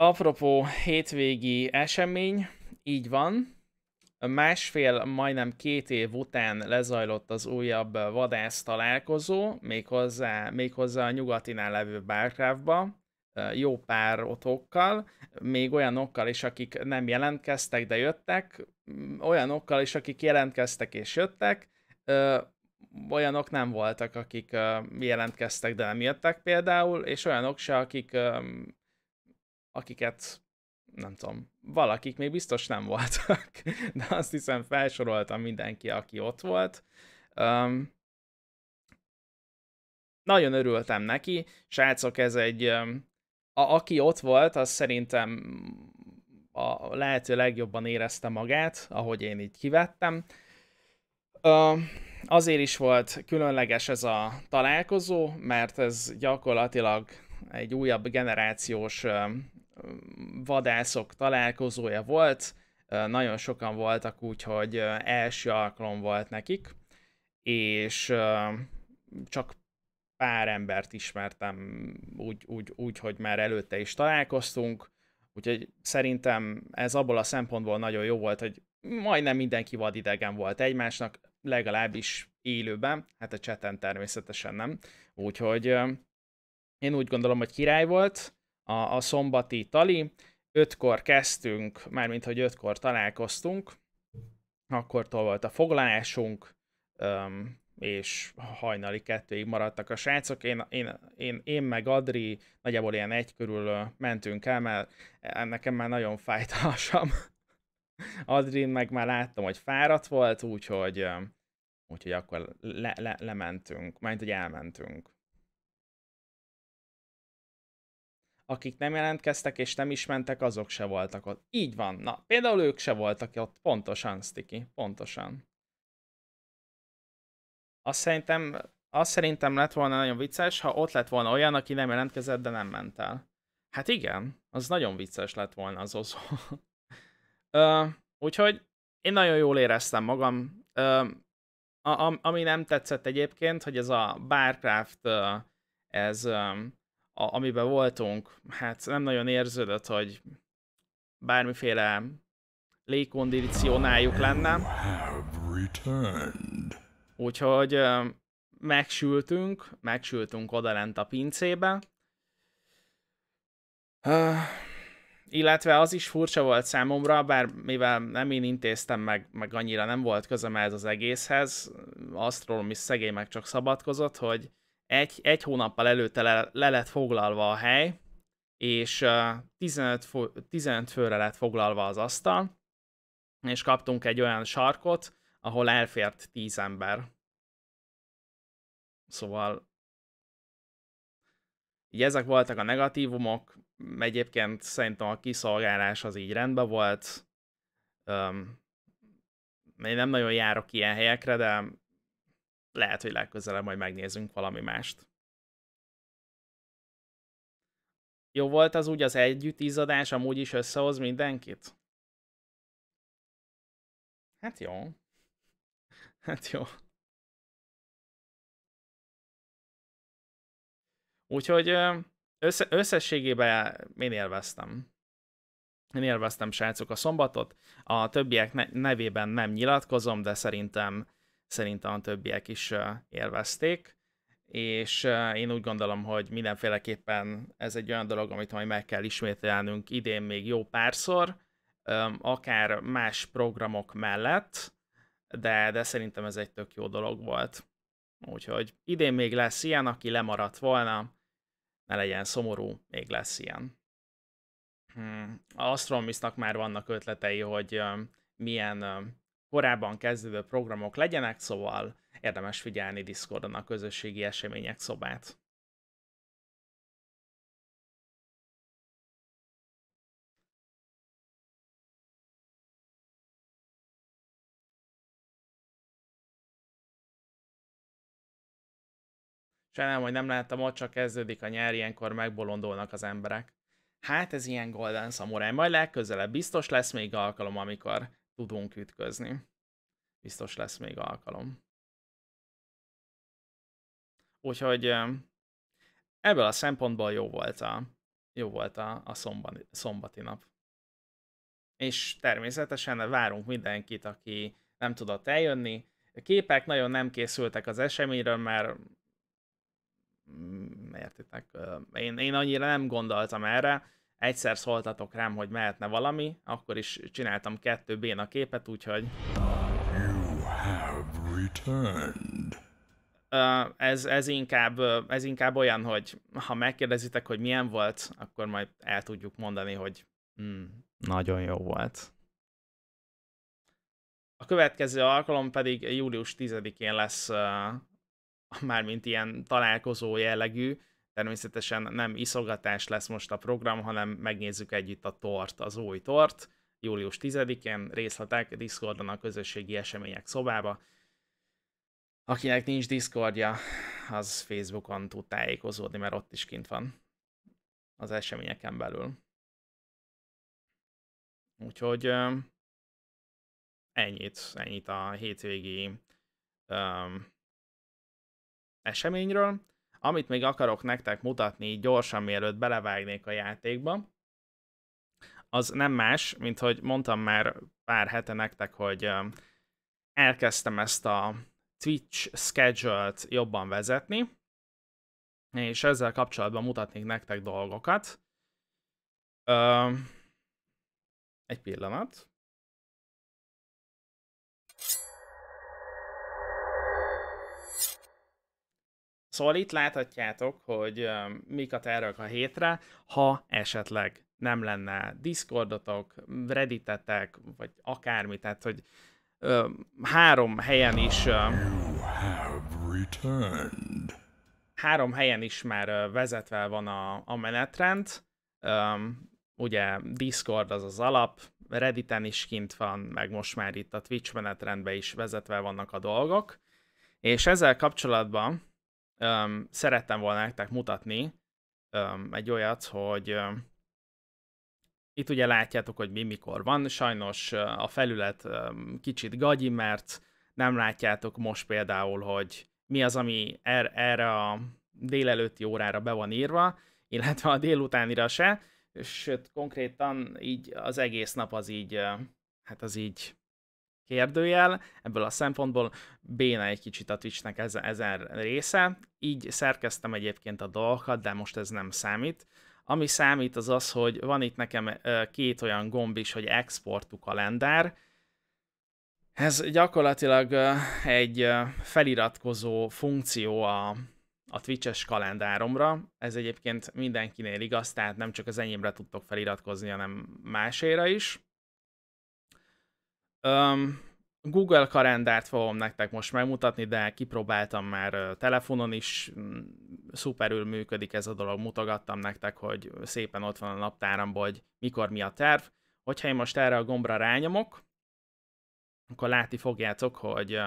Apropó hétvégi esemény, így van. Másfél, majdnem két év után lezajlott az újabb vadász találkozó, méghozzá, méghozzá a nyugatinál levő bárkávba, jó pár otokkal, még olyanokkal is, akik nem jelentkeztek, de jöttek, olyanokkal is, akik jelentkeztek és jöttek, olyanok nem voltak, akik jelentkeztek, de nem jöttek például, és olyanok se, akik akiket nem tudom, valakik még biztos nem voltak, de azt hiszem felsoroltam mindenki, aki ott volt. Um, nagyon örültem neki, srácok, ez egy, um, a, aki ott volt, az szerintem a lehető legjobban érezte magát, ahogy én így kivettem. Um, azért is volt különleges ez a találkozó, mert ez gyakorlatilag egy újabb generációs vadászok találkozója volt, nagyon sokan voltak, úgyhogy első alkalom volt nekik, és csak pár embert ismertem úgy, úgy, úgy, hogy már előtte is találkoztunk, úgyhogy szerintem ez abból a szempontból nagyon jó volt, hogy majdnem mindenki vadidegen volt egymásnak, legalábbis élőben, hát a cseten természetesen nem, úgyhogy én úgy gondolom, hogy király volt, a, a szombati tali. Ötkor kezdtünk, mármint hogy ötkor találkoztunk, akkor volt a foglalásunk, öm, és hajnali kettőig maradtak a srácok. Én, én, én, én meg Adri nagyjából ilyen egy körül mentünk el, mert e, nekem már nagyon fájt a hasam. Adrin meg már láttam, hogy fáradt volt, úgyhogy, úgyhogy akkor le, le, lementünk, majd hogy elmentünk. akik nem jelentkeztek és nem is mentek, azok se voltak ott. Így van. Na, például ők se voltak ott. Pontosan, Sticky. Pontosan. Azt szerintem, azt szerintem lett volna nagyon vicces, ha ott lett volna olyan, aki nem jelentkezett, de nem ment el. Hát igen, az nagyon vicces lett volna az oszó. úgyhogy én nagyon jól éreztem magam. Ö, a, ami nem tetszett egyébként, hogy ez a Barcraft, ez a, amiben voltunk, hát nem nagyon érződött, hogy bármiféle légkondicionáljuk lenne. Úgyhogy megsültünk, megsültünk odalent a pincébe. Uh, illetve az is furcsa volt számomra, bár mivel nem én intéztem meg, meg annyira nem volt közöm ez az egészhez, Astrom is szegény meg csak szabadkozott, hogy egy, egy hónappal előtte le, le lett foglalva a hely, és 15, fo- 15 főre lett foglalva az asztal, és kaptunk egy olyan sarkot, ahol elfért 10 ember. Szóval így ezek voltak a negatívumok, egyébként szerintem a kiszolgálás az így rendben volt. Um, én nem nagyon járok ilyen helyekre, de lehet, hogy legközelebb majd megnézünk valami mást. Jó volt az úgy az együtt izadás, amúgy is összehoz mindenkit? Hát jó. Hát jó. Úgyhogy össze, összességében én élveztem. Én élveztem, srácok, a szombatot. A többiek ne nevében nem nyilatkozom, de szerintem szerintem a többiek is élvezték, és én úgy gondolom, hogy mindenféleképpen ez egy olyan dolog, amit majd meg kell ismételnünk idén még jó párszor, akár más programok mellett, de, de szerintem ez egy tök jó dolog volt. Úgyhogy idén még lesz ilyen, aki lemaradt volna, ne legyen szomorú, még lesz ilyen. Hmm. A Astromisnak már vannak ötletei, hogy milyen korábban kezdődő programok legyenek, szóval érdemes figyelni Discordon a közösségi események szobát. Sajnálom, hogy nem láttam, ott csak kezdődik a nyár, ilyenkor megbolondolnak az emberek. Hát ez ilyen Golden Samurai, majd legközelebb biztos lesz még alkalom, amikor tudunk ütközni. Biztos lesz még alkalom. Úgyhogy ebből a szempontból jó volt a, jó volt a, a szombati, szombati nap. És természetesen várunk mindenkit, aki nem tudott eljönni. A képek nagyon nem készültek az eseményről, mert mm, értitek, én, én annyira nem gondoltam erre, egyszer szóltatok rám, hogy mehetne valami, akkor is csináltam kettő béna képet, úgyhogy... You have returned. ez, ez, inkább, ez inkább olyan, hogy ha megkérdezitek, hogy milyen volt, akkor majd el tudjuk mondani, hogy mm, nagyon jó volt. A következő alkalom pedig július 10-én lesz mármint ilyen találkozó jellegű, Természetesen nem iszogatás lesz most a program, hanem megnézzük együtt a tort, az új tort. Július 10-én részletek Discordon a közösségi események szobába. Akinek nincs Discordja, az Facebookon tud tájékozódni, mert ott is kint van az eseményeken belül. Úgyhogy ennyit, ennyit a hétvégi um, eseményről. Amit még akarok nektek mutatni gyorsan, mielőtt belevágnék a játékba, az nem más, mint hogy mondtam már pár hete nektek, hogy elkezdtem ezt a Twitch schedule-t jobban vezetni, és ezzel kapcsolatban mutatnék nektek dolgokat. Ö, egy pillanat. Szóval itt láthatjátok, hogy mik a tervek a hétre, ha esetleg nem lenne Discordotok, Redditetek, vagy akármi, tehát hogy ö, három helyen is ö, három helyen is már vezetve van a, a menetrend, ö, ugye Discord az az alap, Redditen is kint van, meg most már itt a Twitch menetrendben is vezetve vannak a dolgok, és ezzel kapcsolatban öm, szerettem volna nektek mutatni öm, egy olyat, hogy öm, itt ugye látjátok, hogy mi mikor van. Sajnos a felület öm, kicsit gagyi, mert nem látjátok most például, hogy mi az, ami er, erre a délelőtti órára be van írva, illetve a délutánira se, sőt konkrétan így az egész nap az így, hát az így kérdőjel, ebből a szempontból béna egy kicsit a Twitchnek ez, ezen része, így szerkeztem egyébként a dolgokat, de most ez nem számít. Ami számít az az, hogy van itt nekem két olyan gomb is, hogy a kalendár, ez gyakorlatilag egy feliratkozó funkció a, a Twitch-es kalendáromra. Ez egyébként mindenkinél igaz, tehát nem csak az enyémre tudtok feliratkozni, hanem máséra is. Um, Google kalendárt fogom nektek most megmutatni, de kipróbáltam már telefonon is, mm, szuperül működik ez a dolog, mutogattam nektek, hogy szépen ott van a naptáramban, hogy mikor mi a terv. Hogyha én most erre a gombra rányomok, akkor látni fogjátok, hogy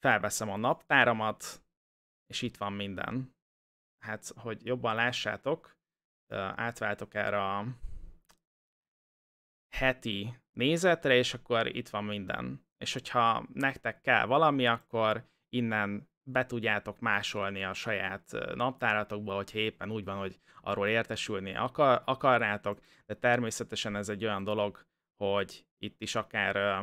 felveszem a naptáramat, és itt van minden. Hát, hogy jobban lássátok, átváltok erre a heti nézetre, és akkor itt van minden. És hogyha nektek kell valami, akkor innen be tudjátok másolni a saját naptáratokba, hogyha éppen úgy van, hogy arról értesülni akar, akarnátok, de természetesen ez egy olyan dolog, hogy itt is akár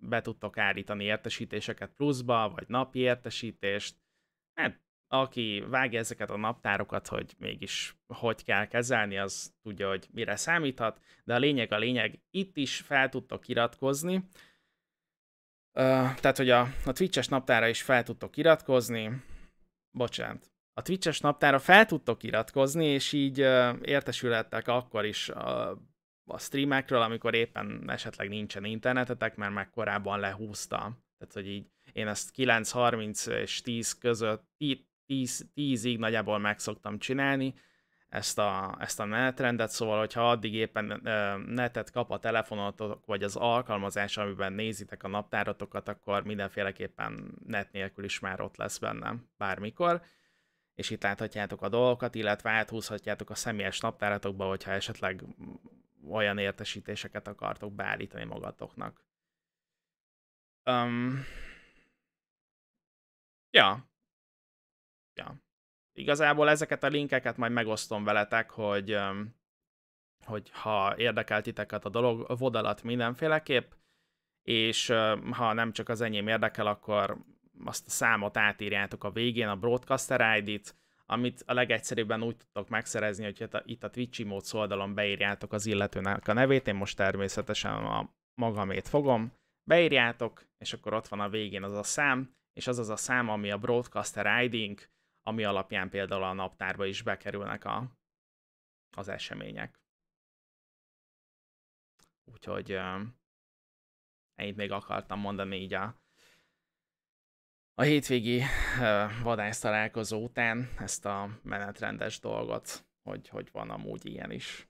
be tudtok állítani értesítéseket pluszba, vagy napi értesítést, hát aki vágja ezeket a naptárokat, hogy mégis hogy kell kezelni, az tudja, hogy mire számíthat, de a lényeg a lényeg, itt is fel tudtok iratkozni, uh, tehát, hogy a, a Twitch-es naptára is fel tudtok iratkozni, bocsánat, a Twitch-es naptára fel tudtok iratkozni, és így uh, értesülhettek akkor is a, a streamekről, amikor éppen esetleg nincsen internetetek, mert már korábban lehúzta. Tehát, hogy így én ezt 9.30 és 10 között, 10, 10-ig nagyjából meg szoktam csinálni ezt a, ezt a menetrendet, szóval hogyha addig éppen netet kap a telefonotok, vagy az alkalmazás, amiben nézitek a naptáratokat, akkor mindenféleképpen net nélkül is már ott lesz bennem bármikor és itt láthatjátok a dolgokat, illetve áthúzhatjátok a személyes naptáratokba, hogyha esetleg olyan értesítéseket akartok beállítani magatoknak. Um, ja, Ja. Igazából ezeket a linkeket majd megosztom veletek, hogy, hogy ha érdekel titeket a dolog, vodalat mindenféleképp, és ha nem csak az enyém érdekel, akkor azt a számot átírjátok a végén, a broadcaster ID-t, amit a legegyszerűbben úgy tudtok megszerezni, hogy itt a Twitch mód szoldalon beírjátok az illetőnek a nevét, én most természetesen a magamét fogom, beírjátok, és akkor ott van a végén az a szám, és az az a szám, ami a broadcaster ID-nk, ami alapján például a naptárba is bekerülnek a, az események. Úgyhogy ennyit még akartam mondani így a, a hétvégi vadász találkozó után ezt a menetrendes dolgot, hogy, hogy van amúgy ilyen is.